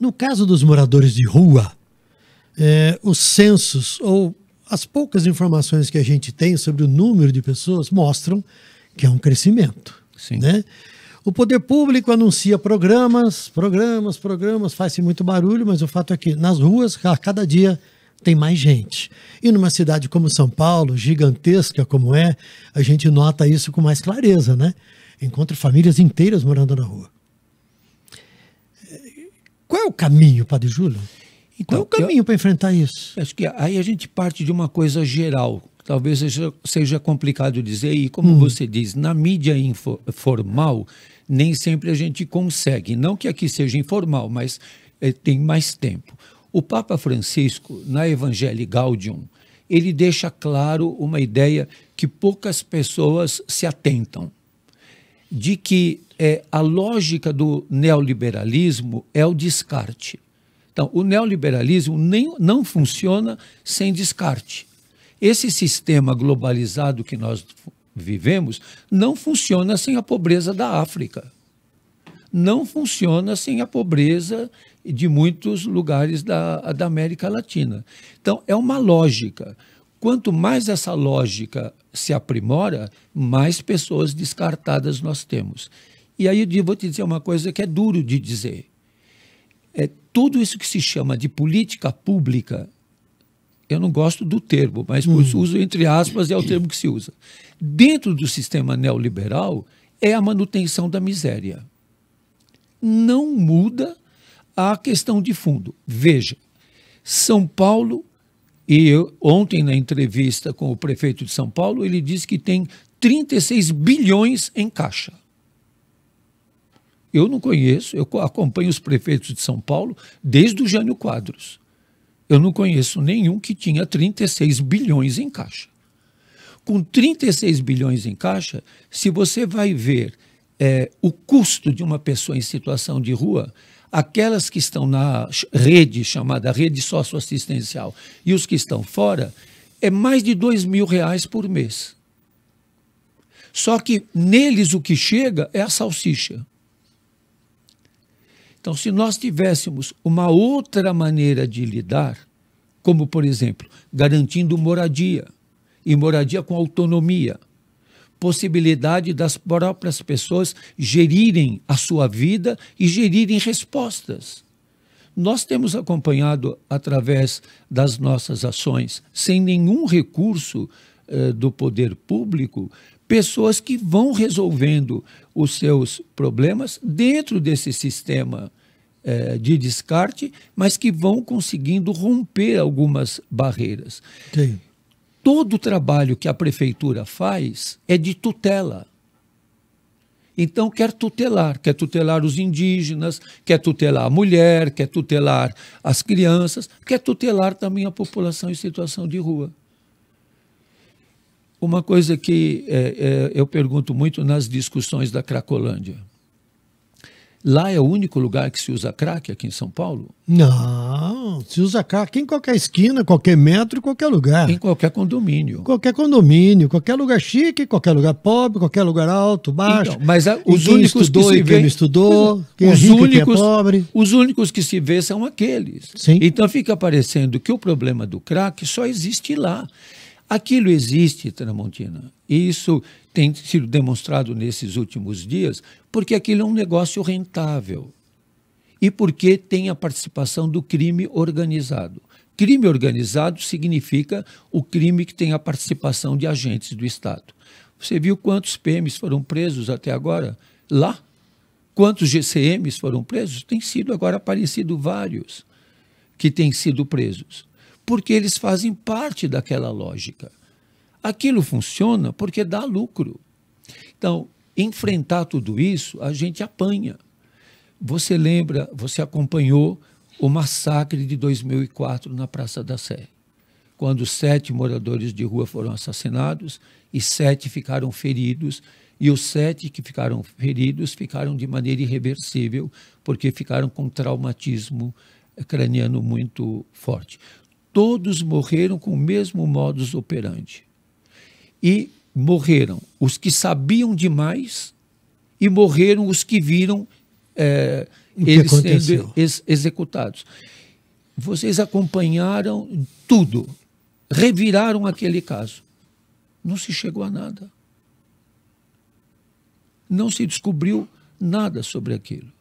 No caso dos moradores de rua, é, os censos ou as poucas informações que a gente tem sobre o número de pessoas mostram que é um crescimento. Sim. Né? O poder público anuncia programas, programas, programas, faz-se muito barulho, mas o fato é que nas ruas, a cada dia, tem mais gente. E numa cidade como São Paulo, gigantesca como é, a gente nota isso com mais clareza, né? Encontra famílias inteiras morando na rua. Qual é o caminho, Padre Júlio? Então, Qual é o caminho para enfrentar isso? Acho que aí a gente parte de uma coisa geral. Talvez seja, seja complicado dizer, e como hum. você diz, na mídia info, formal, nem sempre a gente consegue. Não que aqui seja informal, mas é, tem mais tempo. O Papa Francisco, na Evangelii Gaudium, ele deixa claro uma ideia que poucas pessoas se atentam de que é, a lógica do neoliberalismo é o descarte. Então, o neoliberalismo nem, não funciona sem descarte. Esse sistema globalizado que nós vivemos não funciona sem a pobreza da África. Não funciona sem a pobreza de muitos lugares da, da América Latina. Então, é uma lógica. Quanto mais essa lógica se aprimora, mais pessoas descartadas nós temos. E aí eu vou te dizer uma coisa que é duro de dizer. É tudo isso que se chama de política pública. Eu não gosto do termo, mas hum. uso entre aspas é o termo que se usa. Dentro do sistema neoliberal é a manutenção da miséria. Não muda a questão de fundo. Veja, São Paulo e eu, ontem, na entrevista com o prefeito de São Paulo, ele disse que tem 36 bilhões em caixa. Eu não conheço, eu acompanho os prefeitos de São Paulo desde o Jânio Quadros. Eu não conheço nenhum que tinha 36 bilhões em caixa. Com 36 bilhões em caixa, se você vai ver é, o custo de uma pessoa em situação de rua, aquelas que estão na rede chamada rede socioassistencial e os que estão fora, é mais de dois mil reais por mês. Só que neles o que chega é a salsicha. Então, se nós tivéssemos uma outra maneira de lidar, como por exemplo, garantindo moradia e moradia com autonomia, possibilidade das próprias pessoas gerirem a sua vida e gerirem respostas. Nós temos acompanhado através das nossas ações, sem nenhum recurso eh, do poder público, pessoas que vão resolvendo os seus problemas dentro desse sistema eh, de descarte, mas que vão conseguindo romper algumas barreiras. Sim todo o trabalho que a prefeitura faz é de tutela. Então quer tutelar, quer tutelar os indígenas, quer tutelar a mulher, quer tutelar as crianças, quer tutelar também a população em situação de rua. Uma coisa que é, é, eu pergunto muito nas discussões da Cracolândia. Lá é o único lugar que se usa crack aqui em São Paulo? Não, se usa crack em qualquer esquina, qualquer metro, qualquer lugar. Em qualquer condomínio. Qualquer condomínio, qualquer lugar chique, qualquer lugar pobre, qualquer lugar alto, baixo. Então, mas a, os quem únicos estudou que se vê, quem estudou, quem os é rico, únicos, quem é, é pobre. Os únicos que se vê são aqueles. Sim. Então fica parecendo que o problema do crack só existe lá. Aquilo existe, Tramontina. E isso tem sido demonstrado nesses últimos dias, porque aquilo é um negócio rentável. E porque tem a participação do crime organizado. Crime organizado significa o crime que tem a participação de agentes do Estado. Você viu quantos PMs foram presos até agora? Lá? Quantos GCMs foram presos? Tem sido agora aparecido vários que têm sido presos porque eles fazem parte daquela lógica. Aquilo funciona porque dá lucro. Então, enfrentar tudo isso, a gente apanha. Você lembra, você acompanhou o massacre de 2004 na Praça da Sé, quando sete moradores de rua foram assassinados e sete ficaram feridos, e os sete que ficaram feridos ficaram de maneira irreversível, porque ficaram com traumatismo craniano muito forte todos morreram com o mesmo modus operandi. E morreram os que sabiam demais e morreram os que viram é, que eles aconteceu? sendo ex executados. Vocês acompanharam tudo, reviraram aquele caso. Não se chegou a nada. Não se descobriu nada sobre aquilo.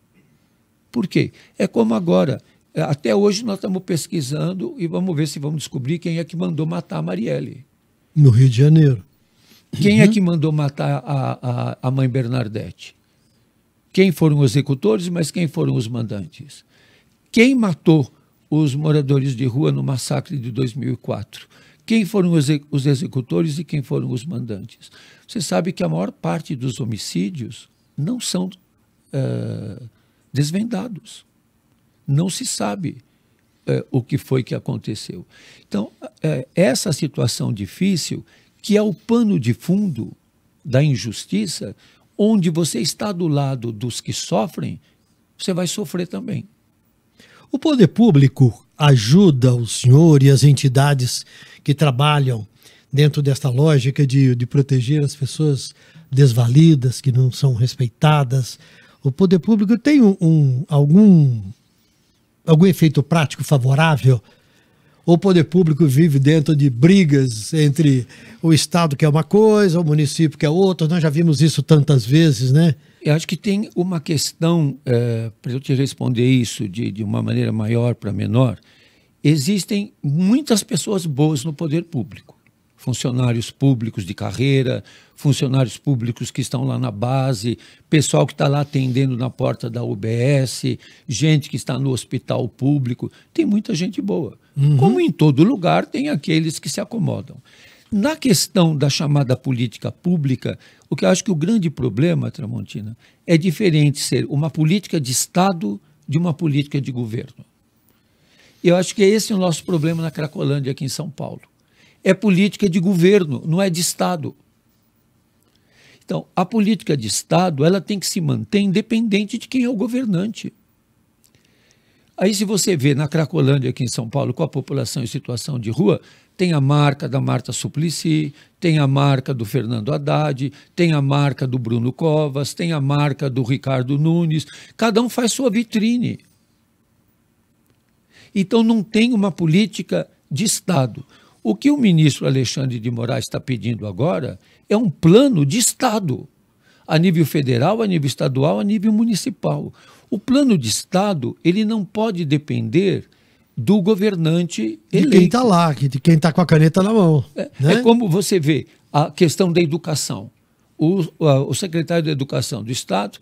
Por quê? É como agora é, até hoje nós estamos pesquisando e vamos ver se vamos descobrir quem é que mandou matar a Marielle. No Rio de Janeiro. Quem é uhum. é que mandou matar a, a, a mãe Bernadette? Quem foram os executores, mas quem foram os mandantes? Quem matou os moradores de rua no massacre de 2004? Quem foram os, os executores e quem foram os mandantes? Você sabe que a maior parte dos homicídios não são uh, desvendados não se sabe é, o que foi que aconteceu. Então, é, essa situação difícil, que é o pano de fundo da injustiça, onde você está do lado dos que sofrem, você vai sofrer também. O poder público ajuda o senhor e as entidades que trabalham dentro desta lógica de, de proteger as pessoas desvalidas, que não são respeitadas. O poder público tem um, um algum algum efeito prático favorável? O poder público vive dentro de brigas entre o Estado, que é uma coisa, o município, que é outra. Nós já vimos isso tantas vezes, né? Eu acho que tem uma questão, é, para eu te responder isso de, de uma maneira maior para menor, existem muitas pessoas boas no poder público funcionários públicos de carreira, funcionários públicos que estão lá na base, pessoal que está lá atendendo na porta da UBS, gente que está no hospital público. Tem muita gente boa. Uhum. Como em todo lugar, tem aqueles que se acomodam. Na questão da chamada política pública, o que eu acho que o grande problema, Tramontina, é diferente ser uma política de Estado de uma política de governo. Eu acho que esse é o nosso problema na Cracolândia, aqui em São Paulo é política de governo, não é de Estado. Então, a política de Estado ela tem que se manter independente de quem é o governante. Aí, se você vê na Cracolândia, aqui em São Paulo, com a população em situação de rua, tem a marca da Marta Suplicy, tem a marca do Fernando Haddad, tem a marca do Bruno Covas, tem a marca do Ricardo Nunes. Cada um faz sua vitrine. Então, não tem uma política de Estado. O que o ministro Alexandre de Moraes está pedindo agora é um plano de Estado, a nível federal, a nível estadual, a nível municipal. O plano de Estado ele não pode depender do governante eleito. De quem está lá, de quem está com a caneta na mão. É, né? é, como você vê a questão da educação. O, o secretário da Educação do Estado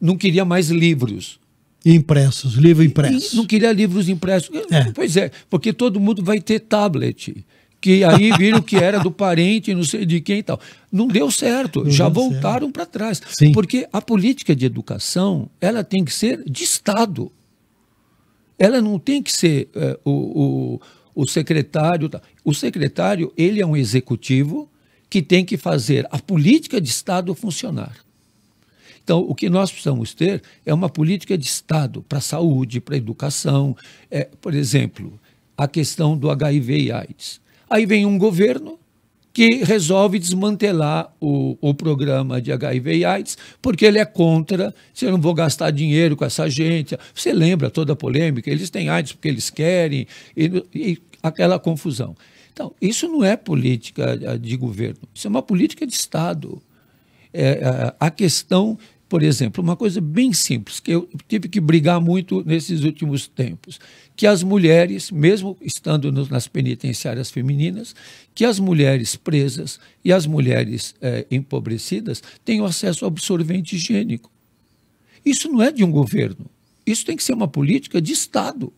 não queria mais livros. Impressos, livro impresso. E não queria livros impressos. É. Pois é, porque todo mundo vai ter tablet. Que aí viram que era do parente, não sei de quem e tal. Não deu certo, não já deu voltaram para trás. Sim. Porque a política de educação, ela tem que ser de Estado. Ela não tem que ser é, o, o, o secretário. Tá? O secretário, ele é um executivo que tem que fazer a política de Estado funcionar. Então, o que nós precisamos ter é uma política de Estado para a saúde, para a educação, é, por exemplo, a questão do HIV e AIDS. Aí vem um governo que resolve desmantelar o, o programa de HIV e AIDS, porque ele é contra, se eu não vou gastar dinheiro com essa gente. Você lembra toda a polêmica? Eles têm AIDS porque eles querem, e, e aquela confusão. Então, isso não é política eh, de governo, isso é uma política de Estado. É, é a questão por exemplo, uma coisa bem simples, que eu tive que brigar muito nesses últimos tempos, que as mulheres, mesmo estando no, nas penitenciárias femininas, que as mulheres presas e as mulheres é, empobrecidas tenham acesso ao absorvente higiênico. Isso não é de um governo. Isso tem que ser uma política de Estado.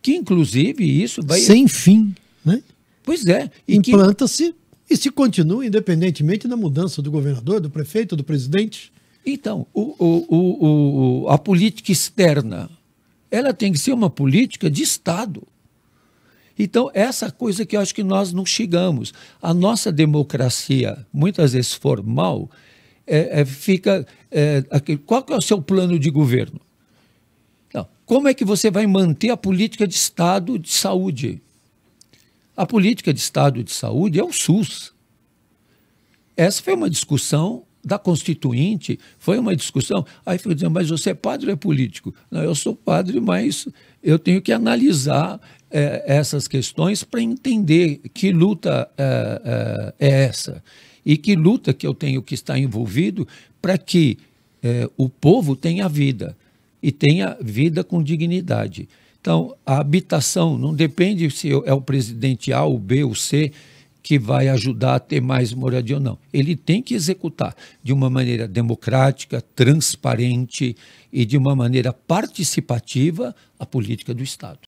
Que, inclusive, isso vai. Sem fim, né? Pois é. Implanta-se e se continua, independentemente da mudança do governador, do prefeito, do presidente? Então, o, o, o, a política externa, ela tem que ser uma política de Estado. Então, essa coisa que eu acho que nós não chegamos. A nossa democracia, muitas vezes formal, é, é, fica. É, qual que é o seu plano de governo? Não. Como é que você vai manter a política de Estado de saúde? A política de Estado de saúde é o SUS. Essa foi uma discussão da Constituinte, foi uma discussão. Aí ficou dizendo, mas você é padre ou é político? Não, eu sou padre, mas eu tenho que analisar é, essas questões para entender que luta é, é, é, essa e que luta que eu tenho que estar envolvido para que o povo tenha vida e tenha vida com dignidade. Então, a habitação não depende se é o presidente A, o B, o C que vai ajudar a ter mais moradia ou não. Ele tem que executar de uma maneira democrática, transparente e de uma maneira participativa a política do Estado.